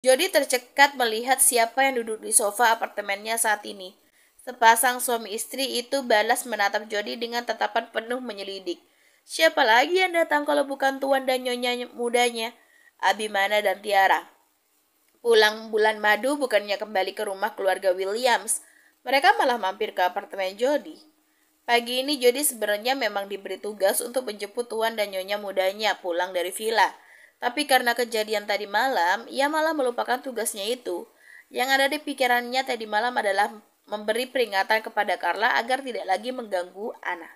Jody tercekat melihat siapa yang duduk di sofa apartemennya saat ini. Sepasang suami istri itu balas menatap Jody dengan tatapan penuh menyelidik. Siapa lagi yang datang kalau bukan tuan dan nyonya mudanya, Abimana dan Tiara. Pulang bulan madu bukannya kembali ke rumah keluarga Williams, mereka malah mampir ke apartemen Jody. Pagi ini Jody sebenarnya memang diberi tugas untuk menjemput tuan dan nyonya mudanya pulang dari villa. Tapi karena kejadian tadi malam, ia malah melupakan tugasnya itu. Yang ada di pikirannya tadi malam adalah memberi peringatan kepada Carla agar tidak lagi mengganggu Anna.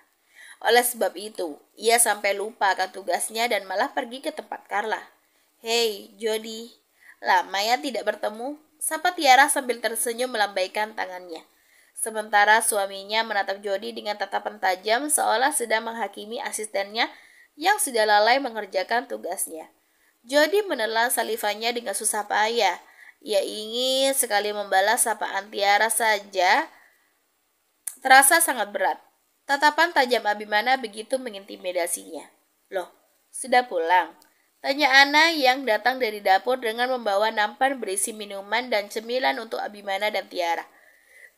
Oleh sebab itu, ia sampai lupa akan tugasnya dan malah pergi ke tempat Carla. Hei, Jody, lama ya tidak bertemu? Sapa Tiara sambil tersenyum melambaikan tangannya. Sementara suaminya menatap Jody dengan tatapan tajam seolah sedang menghakimi asistennya yang sudah lalai mengerjakan tugasnya. Jody menelan salivanya dengan susah payah. Ia ingin sekali membalas sapaan Tiara saja, terasa sangat berat. Tatapan tajam Abimana begitu mengintimidasinya. Loh, sudah pulang? Tanya Ana yang datang dari dapur dengan membawa nampan berisi minuman dan cemilan untuk Abimana dan Tiara.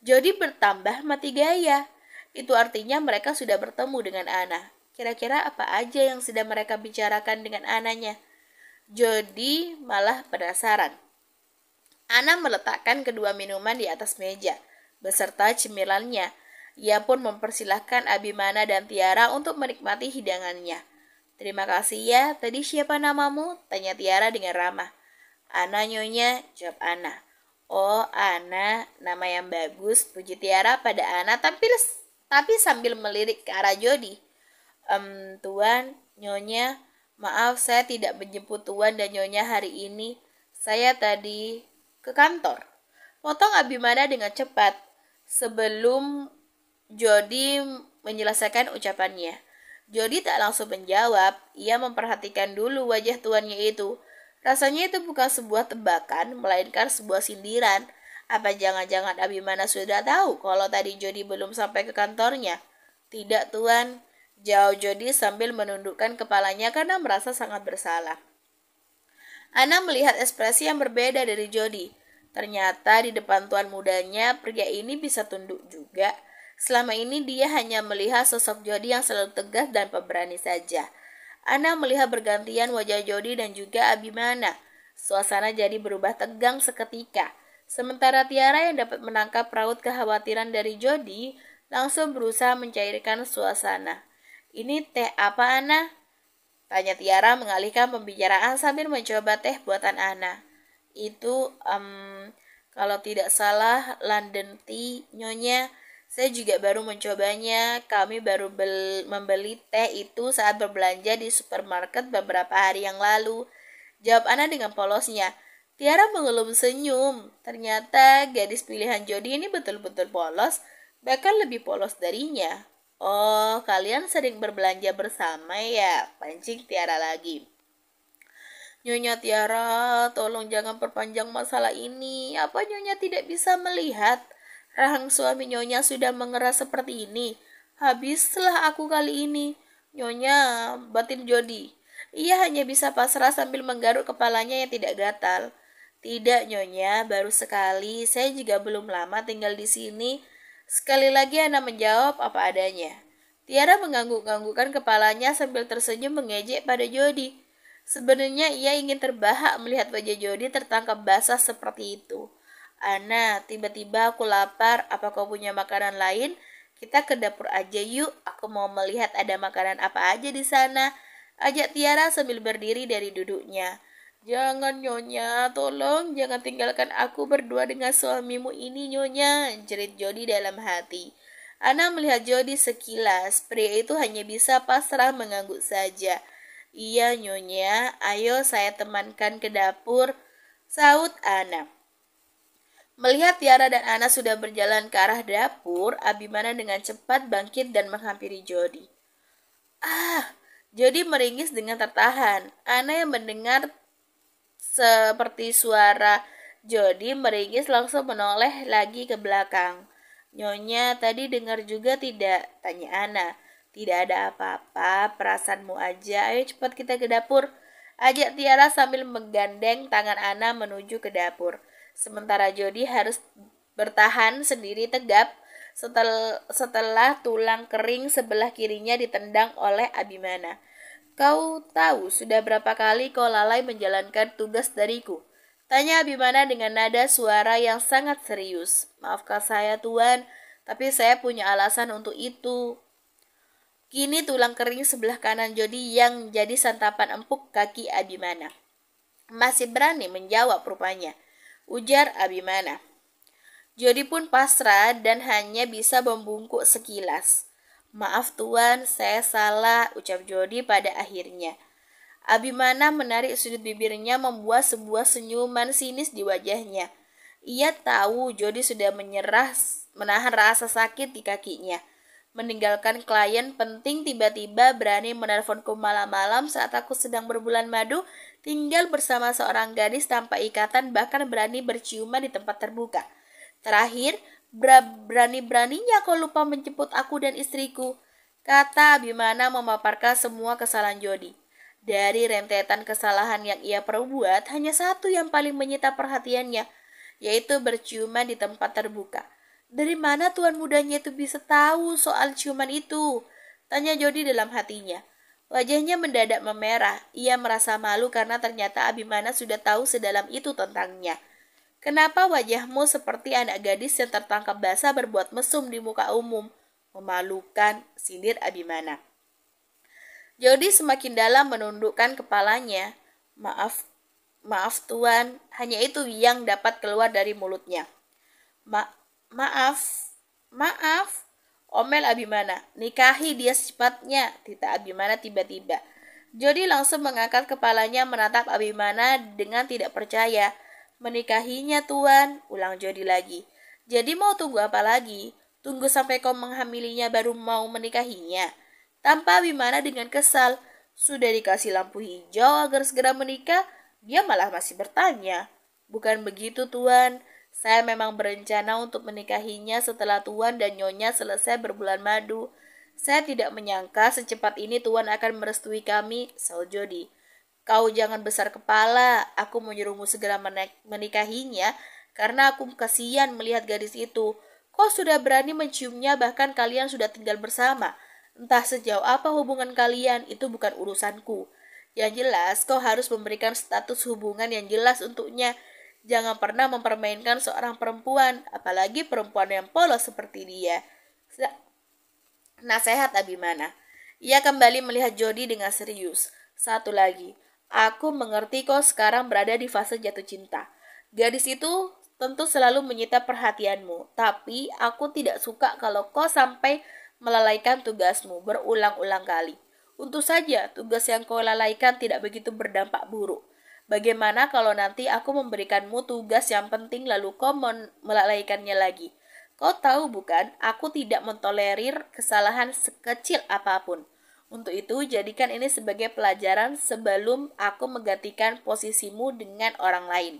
Jody bertambah mati gaya. Itu artinya mereka sudah bertemu dengan Ana. Kira-kira apa aja yang sudah mereka bicarakan dengan Ananya? Jody malah penasaran. Ana meletakkan kedua minuman di atas meja, beserta cemilannya. Ia pun mempersilahkan Abimana dan Tiara untuk menikmati hidangannya. Terima kasih ya, tadi siapa namamu? Tanya Tiara dengan ramah. Ana nyonya, jawab Ana. Oh, Ana, nama yang bagus, puji Tiara pada Ana, tapi, tapi sambil melirik ke arah Jody. tuan, nyonya, Maaf, saya tidak menjemput Tuan dan Nyonya hari ini. Saya tadi ke kantor. Potong Abimana dengan cepat sebelum Jody menyelesaikan ucapannya. Jody tak langsung menjawab, ia memperhatikan dulu wajah tuannya itu. Rasanya itu bukan sebuah tebakan, melainkan sebuah sindiran. Apa jangan-jangan Abimana sudah tahu kalau tadi Jody belum sampai ke kantornya? Tidak, Tuan. Jauh Jody sambil menundukkan kepalanya karena merasa sangat bersalah. Ana melihat ekspresi yang berbeda dari Jody. Ternyata di depan tuan mudanya, pria ini bisa tunduk juga. Selama ini dia hanya melihat sosok Jody yang selalu tegas dan pemberani saja. Ana melihat bergantian wajah Jody dan juga Abimana. Suasana jadi berubah tegang seketika. Sementara Tiara yang dapat menangkap raut kekhawatiran dari Jody, langsung berusaha mencairkan suasana. Ini teh apa, Ana? Tanya Tiara mengalihkan pembicaraan sambil mencoba teh buatan Ana. Itu, um, kalau tidak salah, London Tea, Nyonya. Saya juga baru mencobanya. Kami baru membeli teh itu saat berbelanja di supermarket beberapa hari yang lalu. Jawab Ana dengan polosnya. Tiara mengelum senyum. Ternyata gadis pilihan Jody ini betul-betul polos, bahkan lebih polos darinya. Oh, kalian sering berbelanja bersama ya? Pancing Tiara lagi. Nyonya Tiara, tolong jangan perpanjang masalah ini. Apa Nyonya tidak bisa melihat? Rahang suami Nyonya sudah mengeras seperti ini. Habislah aku kali ini. Nyonya, batin Jody. Ia hanya bisa pasrah sambil menggaruk kepalanya yang tidak gatal. Tidak, Nyonya, baru sekali. Saya juga belum lama tinggal di sini. Sekali lagi Ana menjawab apa adanya. Tiara mengangguk anggukkan kepalanya sambil tersenyum mengejek pada Jody. Sebenarnya ia ingin terbahak melihat wajah Jody tertangkap basah seperti itu. Ana, tiba-tiba aku lapar, apa kau punya makanan lain? Kita ke dapur aja yuk, aku mau melihat ada makanan apa aja di sana. Ajak Tiara sambil berdiri dari duduknya. Jangan Nyonya, tolong jangan tinggalkan aku berdua dengan suamimu ini Nyonya, jerit Jody dalam hati. Ana melihat Jody sekilas, pria itu hanya bisa pasrah mengangguk saja. Iya Nyonya, ayo saya temankan ke dapur, saut Ana. Melihat Tiara dan Ana sudah berjalan ke arah dapur, Abimana dengan cepat bangkit dan menghampiri Jody. Ah, Jody meringis dengan tertahan. Ana yang mendengar seperti suara Jody meringis langsung menoleh lagi ke belakang. Nyonya tadi dengar juga tidak? Tanya Ana. Tidak ada apa-apa, perasaanmu aja. Ayo cepat kita ke dapur. Ajak Tiara sambil menggandeng tangan Ana menuju ke dapur. Sementara Jody harus bertahan sendiri tegap setel, setelah tulang kering sebelah kirinya ditendang oleh Abimana. Kau tahu sudah berapa kali kau lalai menjalankan tugas dariku. Tanya Abimana dengan nada suara yang sangat serius. Maafkan saya tuan, tapi saya punya alasan untuk itu. Kini tulang kering sebelah kanan Jody yang jadi santapan empuk kaki Abimana. Masih berani menjawab rupanya. Ujar Abimana. Jody pun pasrah dan hanya bisa membungkuk sekilas. Maaf tuan, saya salah, ucap Jody pada akhirnya. Abimana menarik sudut bibirnya membuat sebuah senyuman sinis di wajahnya. Ia tahu Jody sudah menyerah menahan rasa sakit di kakinya. Meninggalkan klien penting tiba-tiba berani menelponku malam-malam saat aku sedang berbulan madu, tinggal bersama seorang gadis tanpa ikatan bahkan berani berciuman di tempat terbuka. Terakhir, berani-beraninya kau lupa menjemput aku dan istriku, kata Abimana memaparkan semua kesalahan Jody. Dari rentetan kesalahan yang ia perbuat, hanya satu yang paling menyita perhatiannya, yaitu berciuman di tempat terbuka. Dari mana tuan mudanya itu bisa tahu soal ciuman itu? Tanya Jody dalam hatinya. Wajahnya mendadak memerah. Ia merasa malu karena ternyata Abimana sudah tahu sedalam itu tentangnya. Kenapa wajahmu seperti anak gadis yang tertangkap basah berbuat mesum di muka umum? Memalukan, sindir Abimana. Jody semakin dalam menundukkan kepalanya. Maaf, maaf tuan, hanya itu yang dapat keluar dari mulutnya. Ma maaf, maaf, omel Abimana. Nikahi dia sifatnya, tita Abimana tiba-tiba. Jody langsung mengangkat kepalanya menatap Abimana dengan tidak percaya. Menikahinya, Tuan, ulang Jody lagi. Jadi mau tunggu apa lagi? Tunggu sampai kau menghamilinya baru mau menikahinya. Tanpa Wimana dengan kesal. Sudah dikasih lampu hijau agar segera menikah, dia malah masih bertanya. Bukan begitu, Tuan. Saya memang berencana untuk menikahinya setelah Tuan dan Nyonya selesai berbulan madu. Saya tidak menyangka secepat ini Tuan akan merestui kami, Saul Jody. Kau jangan besar kepala, aku menyuruhmu segera menikahinya, karena aku kasihan melihat gadis itu. Kau sudah berani menciumnya bahkan kalian sudah tinggal bersama. Entah sejauh apa hubungan kalian, itu bukan urusanku. Yang jelas, kau harus memberikan status hubungan yang jelas untuknya. Jangan pernah mempermainkan seorang perempuan, apalagi perempuan yang polos seperti dia. Nasihat Abimana. Ia kembali melihat Jody dengan serius. Satu lagi, Aku mengerti kau sekarang berada di fase jatuh cinta. Gadis itu tentu selalu menyita perhatianmu, tapi aku tidak suka kalau kau sampai melalaikan tugasmu berulang-ulang kali. Untuk saja tugas yang kau lalaikan tidak begitu berdampak buruk. Bagaimana kalau nanti aku memberikanmu tugas yang penting lalu kau melalaikannya lagi? Kau tahu bukan, aku tidak mentolerir kesalahan sekecil apapun. Untuk itu, jadikan ini sebagai pelajaran sebelum aku menggantikan posisimu dengan orang lain.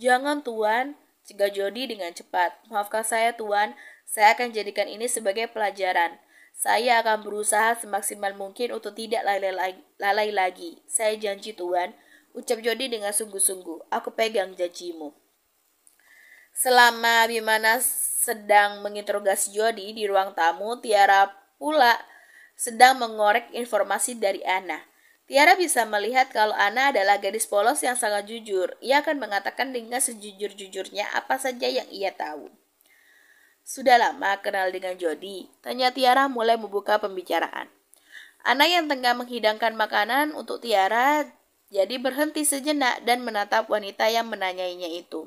Jangan Tuan, cegah Jody dengan cepat. Maafkan saya Tuan, saya akan jadikan ini sebagai pelajaran. Saya akan berusaha semaksimal mungkin untuk tidak lalai lagi. Saya janji Tuan, ucap Jody dengan sungguh-sungguh. Aku pegang janjimu. Selama Bimana sedang menginterogasi Jody di ruang tamu, Tiara pula sedang mengorek informasi dari Ana. Tiara bisa melihat kalau Ana adalah gadis polos yang sangat jujur. Ia akan mengatakan dengan sejujur-jujurnya apa saja yang ia tahu. Sudah lama kenal dengan Jody, tanya Tiara mulai membuka pembicaraan. Ana yang tengah menghidangkan makanan untuk Tiara jadi berhenti sejenak dan menatap wanita yang menanyainya itu.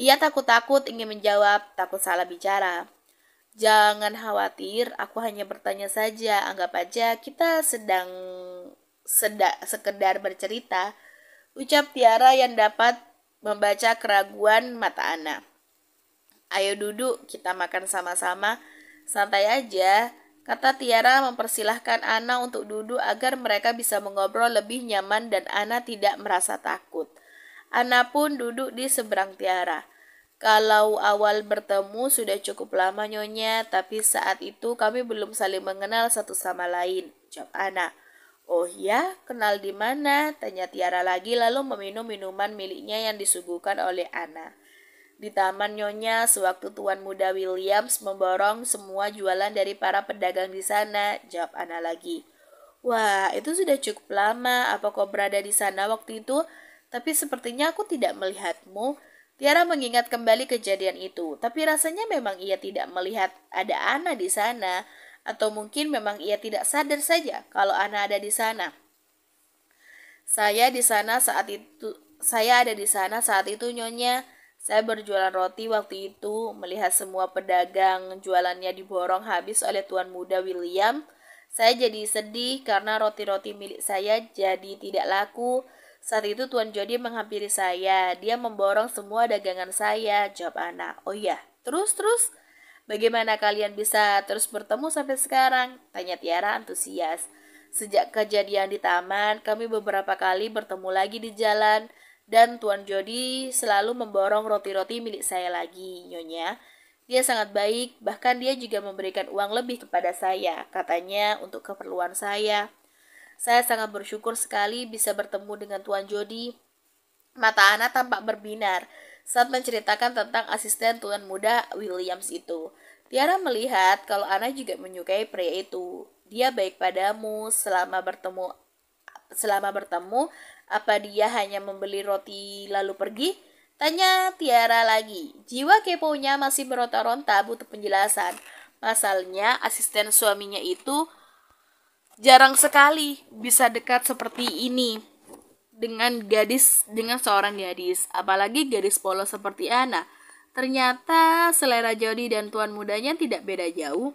Ia takut-takut ingin menjawab, takut salah bicara. Jangan khawatir, aku hanya bertanya saja. Anggap aja kita sedang seda, sekedar bercerita. Ucap Tiara yang dapat membaca keraguan mata Ana. Ayo duduk, kita makan sama-sama. Santai aja, kata Tiara mempersilahkan Ana untuk duduk agar mereka bisa mengobrol lebih nyaman dan Ana tidak merasa takut. Ana pun duduk di seberang Tiara. Kalau awal bertemu sudah cukup lama Nyonya, tapi saat itu kami belum saling mengenal satu sama lain, jawab Ana. Oh ya, kenal di mana? Tanya Tiara lagi lalu meminum minuman miliknya yang disuguhkan oleh Ana. Di taman Nyonya, sewaktu Tuan Muda Williams memborong semua jualan dari para pedagang di sana, jawab Ana lagi. Wah, itu sudah cukup lama. Apa kau berada di sana waktu itu? Tapi sepertinya aku tidak melihatmu. Tiara mengingat kembali kejadian itu, tapi rasanya memang ia tidak melihat ada Ana di sana, atau mungkin memang ia tidak sadar saja kalau Ana ada di sana. Saya di sana saat itu, saya ada di sana saat itu nyonya. Saya berjualan roti waktu itu, melihat semua pedagang jualannya diborong habis oleh tuan muda William. Saya jadi sedih karena roti-roti milik saya jadi tidak laku. Saat itu Tuan Jody menghampiri saya. Dia memborong semua dagangan saya, jawab anak. Oh iya, terus terus. Bagaimana kalian bisa terus bertemu sampai sekarang? Tanya Tiara antusias. Sejak kejadian di taman, kami beberapa kali bertemu lagi di jalan dan Tuan Jody selalu memborong roti-roti milik saya lagi, Nyonya. Dia sangat baik, bahkan dia juga memberikan uang lebih kepada saya, katanya untuk keperluan saya. Saya sangat bersyukur sekali bisa bertemu dengan Tuan Jody. Mata Ana tampak berbinar saat menceritakan tentang asisten Tuan Muda Williams itu. Tiara melihat kalau Ana juga menyukai pria itu. Dia baik padamu selama bertemu selama bertemu apa dia hanya membeli roti lalu pergi? Tanya Tiara lagi. Jiwa keponya masih meronta-ronta butuh penjelasan. Masalahnya asisten suaminya itu jarang sekali bisa dekat seperti ini dengan gadis dengan seorang gadis, apalagi gadis polos seperti Ana. Ternyata selera Jody dan tuan mudanya tidak beda jauh.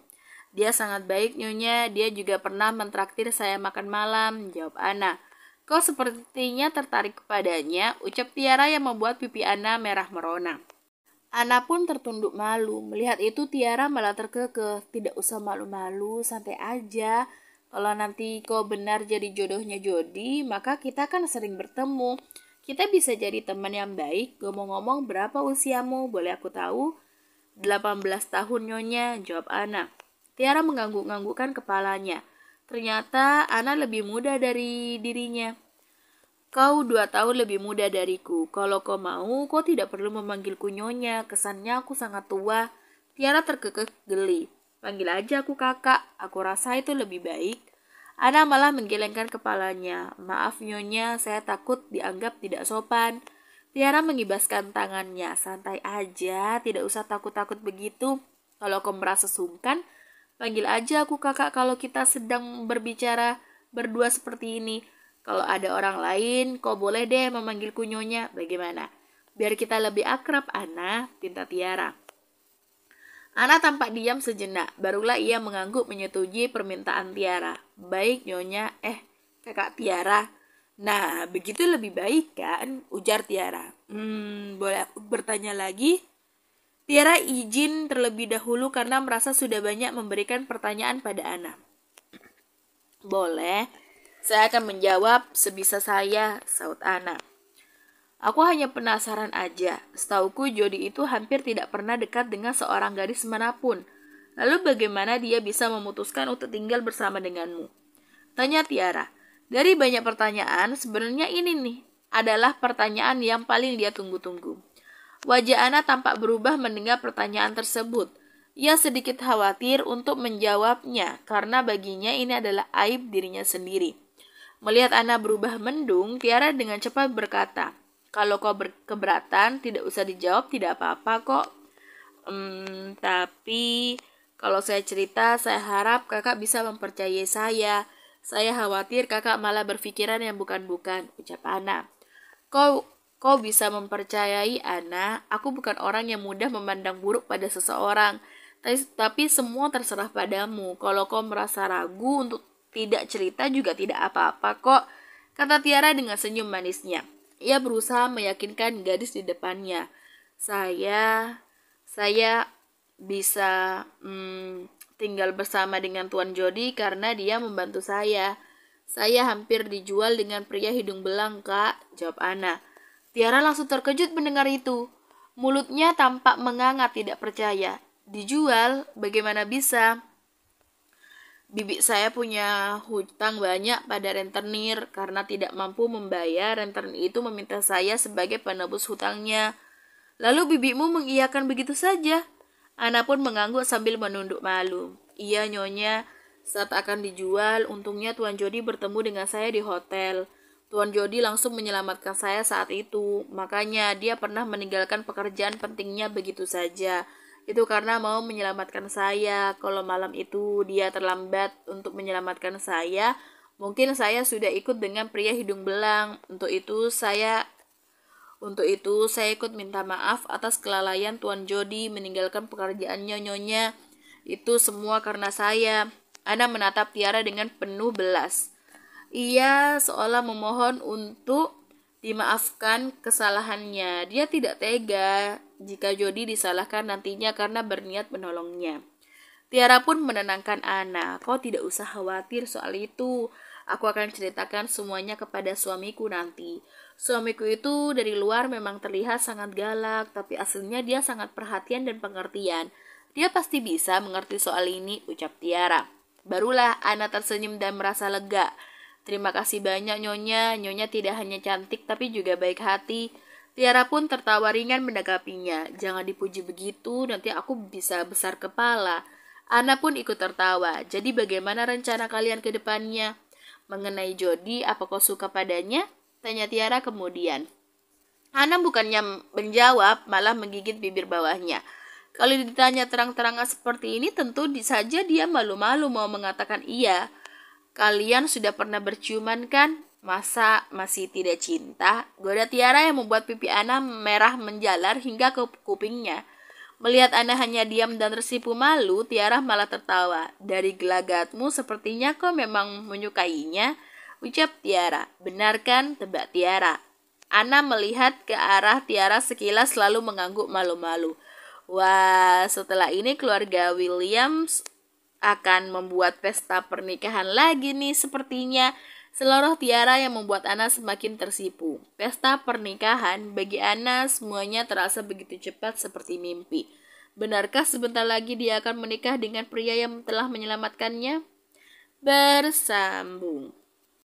Dia sangat baik nyonya, dia juga pernah mentraktir saya makan malam, jawab Ana. Kau sepertinya tertarik kepadanya, ucap Tiara yang membuat pipi Ana merah merona. Ana pun tertunduk malu, melihat itu Tiara malah terkekeh, tidak usah malu-malu, santai aja, kalau nanti kau benar jadi jodohnya Jody, maka kita akan sering bertemu. Kita bisa jadi teman yang baik. Ngomong-ngomong, berapa usiamu? Boleh aku tahu? 18 tahun nyonya, jawab Ana. Tiara mengangguk-anggukkan kepalanya. Ternyata Ana lebih muda dari dirinya. Kau dua tahun lebih muda dariku. Kalau kau mau, kau tidak perlu memanggilku nyonya. Kesannya aku sangat tua. Tiara terkekeh geli. Panggil aja aku kakak, aku rasa itu lebih baik. Ana malah menggelengkan kepalanya. Maaf nyonya, saya takut dianggap tidak sopan. Tiara mengibaskan tangannya. Santai aja, tidak usah takut-takut begitu. Kalau kau merasa sungkan, panggil aja aku kakak kalau kita sedang berbicara berdua seperti ini. Kalau ada orang lain, kau boleh deh memanggilku nyonya. Bagaimana? Biar kita lebih akrab, Ana, pinta Tiara. Ana tampak diam sejenak, barulah ia mengangguk menyetujui permintaan Tiara. Baik nyonya, eh kakak Tiara. Nah, begitu lebih baik kan? Ujar Tiara. Hmm, boleh aku bertanya lagi? Tiara izin terlebih dahulu karena merasa sudah banyak memberikan pertanyaan pada Ana. Boleh, saya akan menjawab sebisa saya, saut anak. Aku hanya penasaran aja. Setauku Jody itu hampir tidak pernah dekat dengan seorang gadis manapun. Lalu bagaimana dia bisa memutuskan untuk tinggal bersama denganmu? Tanya Tiara. Dari banyak pertanyaan, sebenarnya ini nih adalah pertanyaan yang paling dia tunggu-tunggu. Wajah Ana tampak berubah mendengar pertanyaan tersebut. Ia sedikit khawatir untuk menjawabnya karena baginya ini adalah aib dirinya sendiri. Melihat Ana berubah mendung, Tiara dengan cepat berkata, kalau kau berkeberatan, tidak usah dijawab, tidak apa-apa kok. Hmm, tapi kalau saya cerita, saya harap kakak bisa mempercayai saya. Saya khawatir kakak malah berpikiran yang bukan-bukan, ucap Ana. Kau Kau bisa mempercayai Ana, aku bukan orang yang mudah memandang buruk pada seseorang. Tapi semua terserah padamu. Kalau kau merasa ragu untuk tidak cerita juga tidak apa-apa kok, kata Tiara dengan senyum manisnya. Ia berusaha meyakinkan gadis di depannya. Saya, saya bisa hmm, tinggal bersama dengan Tuan Jody karena dia membantu saya. Saya hampir dijual dengan pria hidung belang, Kak, jawab Ana. Tiara langsung terkejut mendengar itu. Mulutnya tampak menganga tidak percaya. Dijual? Bagaimana bisa? bibi saya punya hutang banyak pada rentenir karena tidak mampu membayar rentenir itu meminta saya sebagai penebus hutangnya. Lalu bibimu mengiyakan begitu saja. Ana pun mengangguk sambil menunduk malu. Iya nyonya, saat akan dijual, untungnya Tuan Jody bertemu dengan saya di hotel. Tuan Jody langsung menyelamatkan saya saat itu. Makanya dia pernah meninggalkan pekerjaan pentingnya begitu saja. Itu karena mau menyelamatkan saya. Kalau malam itu dia terlambat untuk menyelamatkan saya, mungkin saya sudah ikut dengan pria hidung belang. Untuk itu saya untuk itu, saya ikut minta maaf atas kelalaian Tuan Jody meninggalkan pekerjaan nyonya. Itu semua karena saya. Ana menatap Tiara dengan penuh belas. Ia seolah memohon untuk dimaafkan kesalahannya. Dia tidak tega jika Jody disalahkan nantinya karena berniat menolongnya. Tiara pun menenangkan Ana, kau tidak usah khawatir soal itu. Aku akan ceritakan semuanya kepada suamiku nanti. Suamiku itu dari luar memang terlihat sangat galak, tapi aslinya dia sangat perhatian dan pengertian. Dia pasti bisa mengerti soal ini, ucap Tiara. Barulah Ana tersenyum dan merasa lega. Terima kasih banyak Nyonya. Nyonya tidak hanya cantik tapi juga baik hati. Tiara pun tertawa ringan menanggapinya. Jangan dipuji begitu, nanti aku bisa besar kepala. Ana pun ikut tertawa. Jadi bagaimana rencana kalian ke depannya? Mengenai Jody, apa kau suka padanya? Tanya Tiara kemudian. Ana bukannya menjawab, malah menggigit bibir bawahnya. Kalau ditanya terang-terangan seperti ini, tentu saja dia malu-malu mau mengatakan iya. Kalian sudah pernah berciuman kan? Masa masih tidak cinta, goda Tiara yang membuat pipi Ana merah menjalar hingga ke kupingnya. Melihat Ana hanya diam dan tersipu malu, Tiara malah tertawa. Dari gelagatmu sepertinya kau memang menyukainya, ucap Tiara. Benarkan tebak Tiara. Ana melihat ke arah Tiara sekilas selalu mengangguk malu-malu. Wah, setelah ini keluarga Williams akan membuat pesta pernikahan lagi nih sepertinya. Seluruh tiara yang membuat Ana semakin tersipu. Pesta pernikahan bagi Ana semuanya terasa begitu cepat seperti mimpi. Benarkah sebentar lagi dia akan menikah dengan pria yang telah menyelamatkannya? Bersambung.